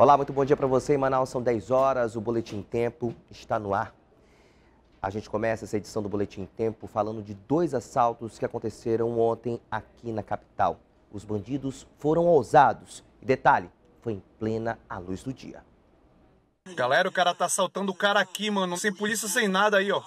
Olá, muito bom dia para você. Em Manaus são 10 horas, o Boletim Tempo está no ar. A gente começa essa edição do Boletim Tempo falando de dois assaltos que aconteceram ontem aqui na capital. Os bandidos foram ousados. E detalhe, foi em plena luz do dia. Galera, o cara tá assaltando o cara aqui, mano. Sem polícia, sem nada aí, ó.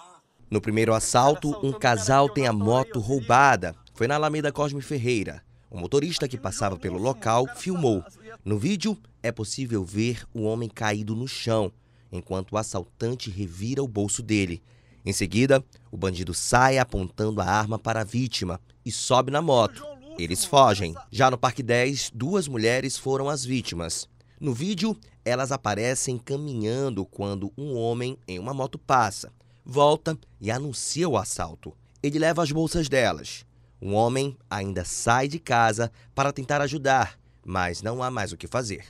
No primeiro assalto, um casal tem a moto roubada. Foi na Alameda Cosme Ferreira. O motorista que passava pelo local filmou. No vídeo, é possível ver o homem caído no chão, enquanto o assaltante revira o bolso dele. Em seguida, o bandido sai apontando a arma para a vítima e sobe na moto. Eles fogem. Já no Parque 10, duas mulheres foram as vítimas. No vídeo, elas aparecem caminhando quando um homem em uma moto passa, volta e anuncia o assalto. Ele leva as bolsas delas. Um homem ainda sai de casa para tentar ajudar, mas não há mais o que fazer.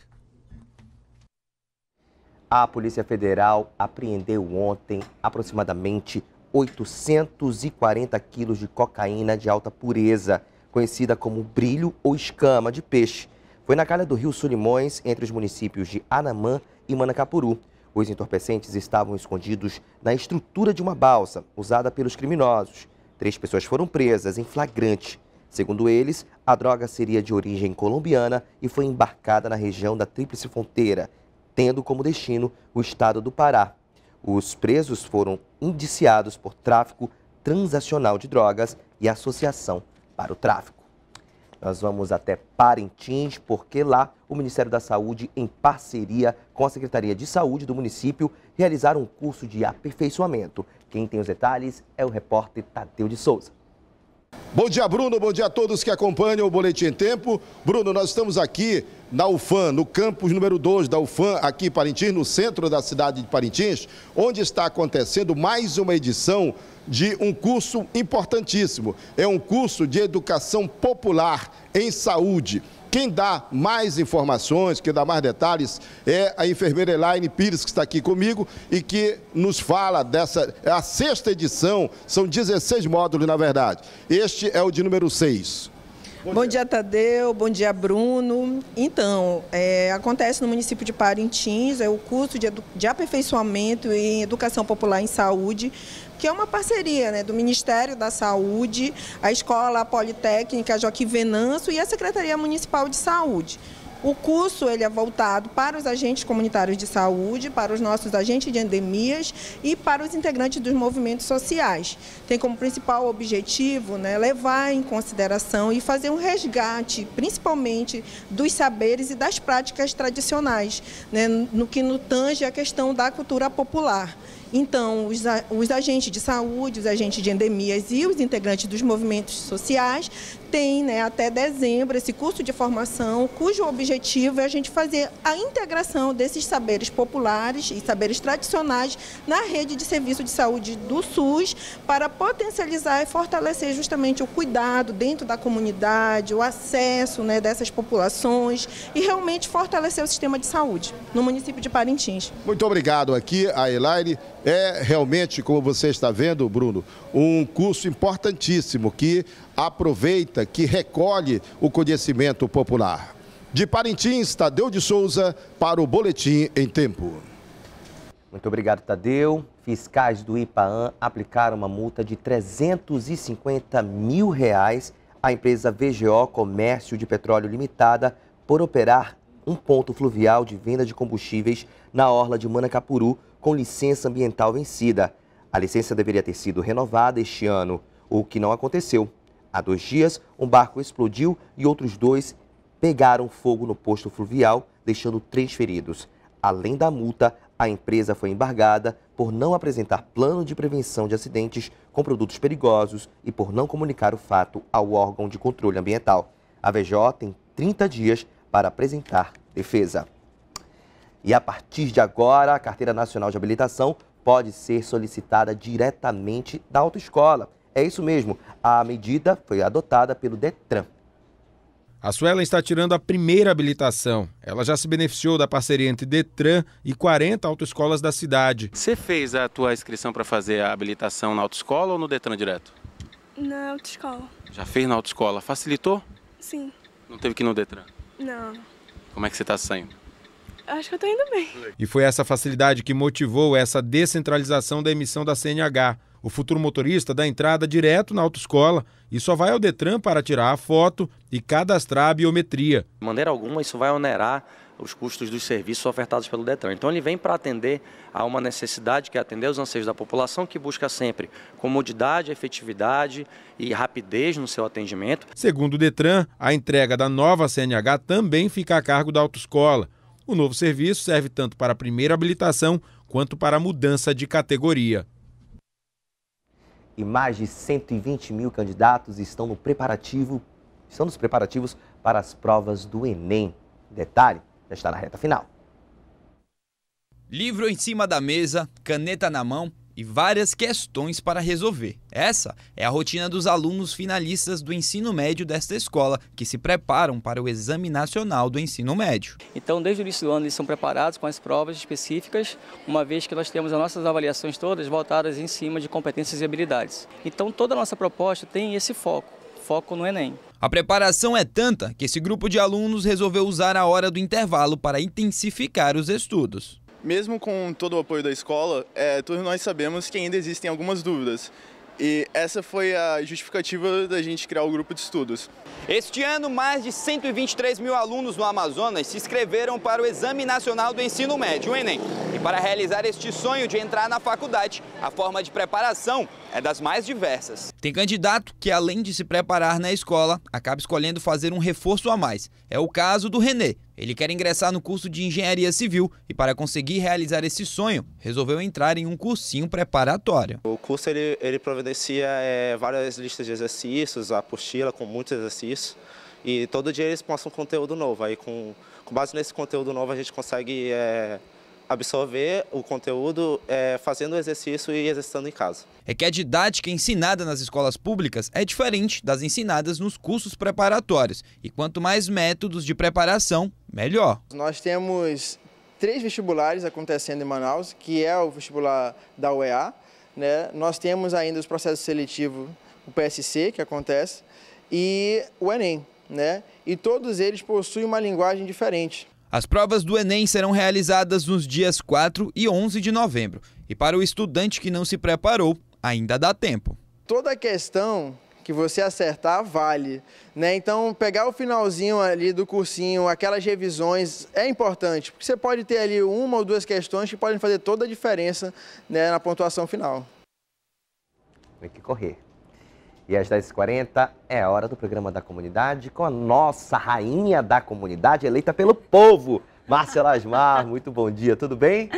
A Polícia Federal apreendeu ontem aproximadamente 840 quilos de cocaína de alta pureza, conhecida como brilho ou escama de peixe. Foi na calha do rio Solimões, entre os municípios de Anamã e Manacapuru. Os entorpecentes estavam escondidos na estrutura de uma balsa usada pelos criminosos. Três pessoas foram presas em flagrante. Segundo eles, a droga seria de origem colombiana e foi embarcada na região da Tríplice Fronteira, tendo como destino o estado do Pará. Os presos foram indiciados por tráfico transacional de drogas e associação para o tráfico. Nós vamos até Parintins, porque lá o Ministério da Saúde, em parceria com a Secretaria de Saúde do município, realizaram um curso de aperfeiçoamento. Quem tem os detalhes é o repórter Tadeu de Souza. Bom dia, Bruno. Bom dia a todos que acompanham o Boletim em Tempo. Bruno, nós estamos aqui da UFAM, no campus número 2 da UFAM, aqui em Parintins, no centro da cidade de Parintins, onde está acontecendo mais uma edição de um curso importantíssimo. É um curso de educação popular em saúde. Quem dá mais informações, quem dá mais detalhes é a enfermeira Elaine Pires, que está aqui comigo e que nos fala dessa. É a sexta edição, são 16 módulos, na verdade. Este é o de número 6. Bom, dia. Tadeu. Bom dia, Bruno. Então, é, acontece no município de Parintins é o curso de, de aperfeiçoamento em educação popular em saúde, que é uma parceria né, do Ministério da Saúde, a Escola Politécnica Joaquim Venâncio e a Secretaria Municipal de Saúde. O curso ele é voltado para os agentes comunitários de saúde, para os nossos agentes de endemias e para os integrantes dos movimentos sociais. Tem como principal objetivo né, levar em consideração e fazer um resgate, principalmente dos saberes e das práticas tradicionais, né, no que no tange a questão da cultura popular. Então, os, os, agentes de saúde, os agentes de endemias e os integrantes dos movimentos sociais têm né, até dezembro esse curso de formação, cujo objetivo é a gente fazer a integração desses saberes populares e saberes tradicionais na rede de serviço de saúde do SUS para potencializar e fortalecer justamente o cuidado dentro da comunidade, o acesso né, dessas populações e realmente fortalecer o sistema de saúde no município de Parintins. Muito obrigado aqui a Elaine é realmente, como você está vendo, Bruno, um curso importantíssimo que aproveita, que recolhe o conhecimento popular. De Parintins, Tadeu de Souza, para o Boletim em Tempo. Muito obrigado, Tadeu. Fiscais do IPAAN aplicaram uma multa de 350 mil reais à empresa VGO Comércio de Petróleo Limitada por operar um ponto fluvial de venda de combustíveis na orla de Manacapuru, com licença ambiental vencida. A licença deveria ter sido renovada este ano, o que não aconteceu. Há dois dias, um barco explodiu e outros dois pegaram fogo no posto fluvial, deixando três feridos. Além da multa, a empresa foi embargada por não apresentar plano de prevenção de acidentes com produtos perigosos e por não comunicar o fato ao órgão de controle ambiental. A VJ tem 30 dias para apresentar defesa. E a partir de agora, a Carteira Nacional de Habilitação pode ser solicitada diretamente da autoescola. É isso mesmo, a medida foi adotada pelo Detran. A Suela está tirando a primeira habilitação. Ela já se beneficiou da parceria entre Detran e 40 autoescolas da cidade. Você fez a tua inscrição para fazer a habilitação na autoescola ou no Detran direto? Na autoescola. Já fez na autoescola? Facilitou? Sim. Não teve que ir no Detran? Não. Como é que você está saindo? acho que eu tô indo bem. E foi essa facilidade que motivou essa descentralização da emissão da CNH. O futuro motorista dá entrada direto na autoescola e só vai ao Detran para tirar a foto e cadastrar a biometria. De maneira alguma, isso vai onerar os custos dos serviços ofertados pelo Detran. Então, ele vem para atender a uma necessidade que é atender os anseios da população, que busca sempre comodidade, efetividade e rapidez no seu atendimento. Segundo o Detran, a entrega da nova CNH também fica a cargo da autoescola. O novo serviço serve tanto para a primeira habilitação quanto para a mudança de categoria. E mais de 120 mil candidatos estão no preparativo, estão nos preparativos para as provas do Enem. Detalhe, já está na reta final. Livro em cima da mesa, caneta na mão e várias questões para resolver. Essa é a rotina dos alunos finalistas do ensino médio desta escola, que se preparam para o Exame Nacional do Ensino Médio. Então, desde o início do ano, eles são preparados com as provas específicas, uma vez que nós temos as nossas avaliações todas voltadas em cima de competências e habilidades. Então, toda a nossa proposta tem esse foco, foco no Enem. A preparação é tanta que esse grupo de alunos resolveu usar a hora do intervalo para intensificar os estudos. Mesmo com todo o apoio da escola, é, todos nós sabemos que ainda existem algumas dúvidas. E essa foi a justificativa da gente criar o grupo de estudos. Este ano, mais de 123 mil alunos no Amazonas se inscreveram para o Exame Nacional do Ensino Médio, o Enem. E para realizar este sonho de entrar na faculdade, a forma de preparação é das mais diversas. Tem candidato que, além de se preparar na escola, acaba escolhendo fazer um reforço a mais. É o caso do Renê, ele quer ingressar no curso de engenharia civil e para conseguir realizar esse sonho, resolveu entrar em um cursinho preparatório. O curso ele, ele providencia é, várias listas de exercícios, a apostila com muitos exercícios e todo dia eles postam conteúdo novo. Aí com, com base nesse conteúdo novo a gente consegue é, absorver o conteúdo é, fazendo o exercício e exercitando em casa. É que a didática ensinada nas escolas públicas é diferente das ensinadas nos cursos preparatórios. E quanto mais métodos de preparação, melhor. Nós temos três vestibulares acontecendo em Manaus, que é o vestibular da UEA. Né? Nós temos ainda os processos seletivos, o PSC, que acontece, e o Enem. Né? E todos eles possuem uma linguagem diferente. As provas do Enem serão realizadas nos dias 4 e 11 de novembro. E para o estudante que não se preparou, ainda dá tempo. Toda a questão que você acertar vale, né? Então pegar o finalzinho ali do cursinho, aquelas revisões é importante, porque você pode ter ali uma ou duas questões que podem fazer toda a diferença né, na pontuação final. Tem que correr. E às 10h40 é hora do programa da comunidade com a nossa rainha da comunidade eleita pelo povo, Márcia Lasmar. Muito bom dia, tudo bem?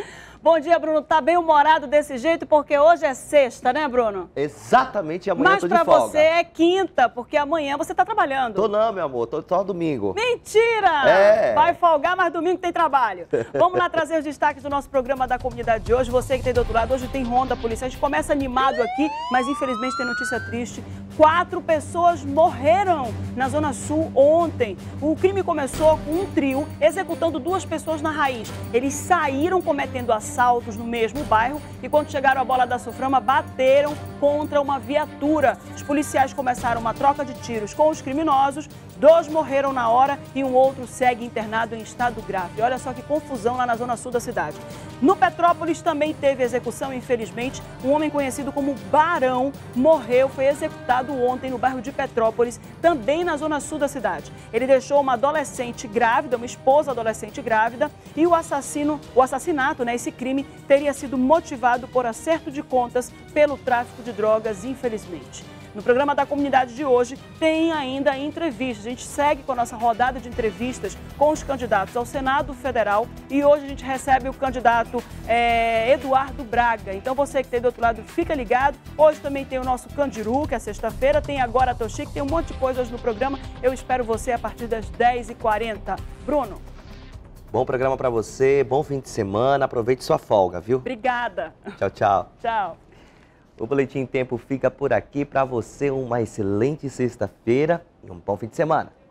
Bom dia, Bruno. Tá bem humorado desse jeito porque hoje é sexta, né, Bruno? Exatamente, amanhã Mas eu tô de folga. Mas pra você é quinta, porque amanhã você tá trabalhando. Tô não, meu amor. Tô só domingo. Mentira! É. Vai folgar, mas domingo tem trabalho. Vamos lá trazer os destaques do nosso programa da comunidade de hoje. Você que tem do outro lado, hoje tem Ronda Polícia. A gente começa animado aqui, mas infelizmente tem notícia triste. Quatro pessoas morreram na Zona Sul ontem. O crime começou com um trio executando duas pessoas na raiz. Eles saíram cometendo assalto assaltos no mesmo bairro e quando chegaram à bola da Soframa, bateram contra uma viatura. Os policiais começaram uma troca de tiros com os criminosos, Dois morreram na hora e um outro segue internado em estado grave. Olha só que confusão lá na zona sul da cidade. No Petrópolis também teve execução, infelizmente. Um homem conhecido como Barão morreu, foi executado ontem no bairro de Petrópolis, também na zona sul da cidade. Ele deixou uma adolescente grávida, uma esposa adolescente grávida, e o assassino, o assassinato, né, esse crime teria sido motivado por acerto de contas pelo tráfico de drogas, infelizmente. No programa da comunidade de hoje tem ainda entrevista. A gente segue com a nossa rodada de entrevistas com os candidatos ao Senado Federal e hoje a gente recebe o candidato é, Eduardo Braga. Então você que tem tá do outro lado, fica ligado. Hoje também tem o nosso Candiru, que é sexta-feira, tem agora a Tochique, tem um monte de coisa hoje no programa. Eu espero você a partir das 10h40. Bruno. Bom programa para você, bom fim de semana, aproveite sua folga, viu? Obrigada. Tchau, tchau. Tchau. O Boletim Tempo fica por aqui. Para você, uma excelente sexta-feira e um bom fim de semana.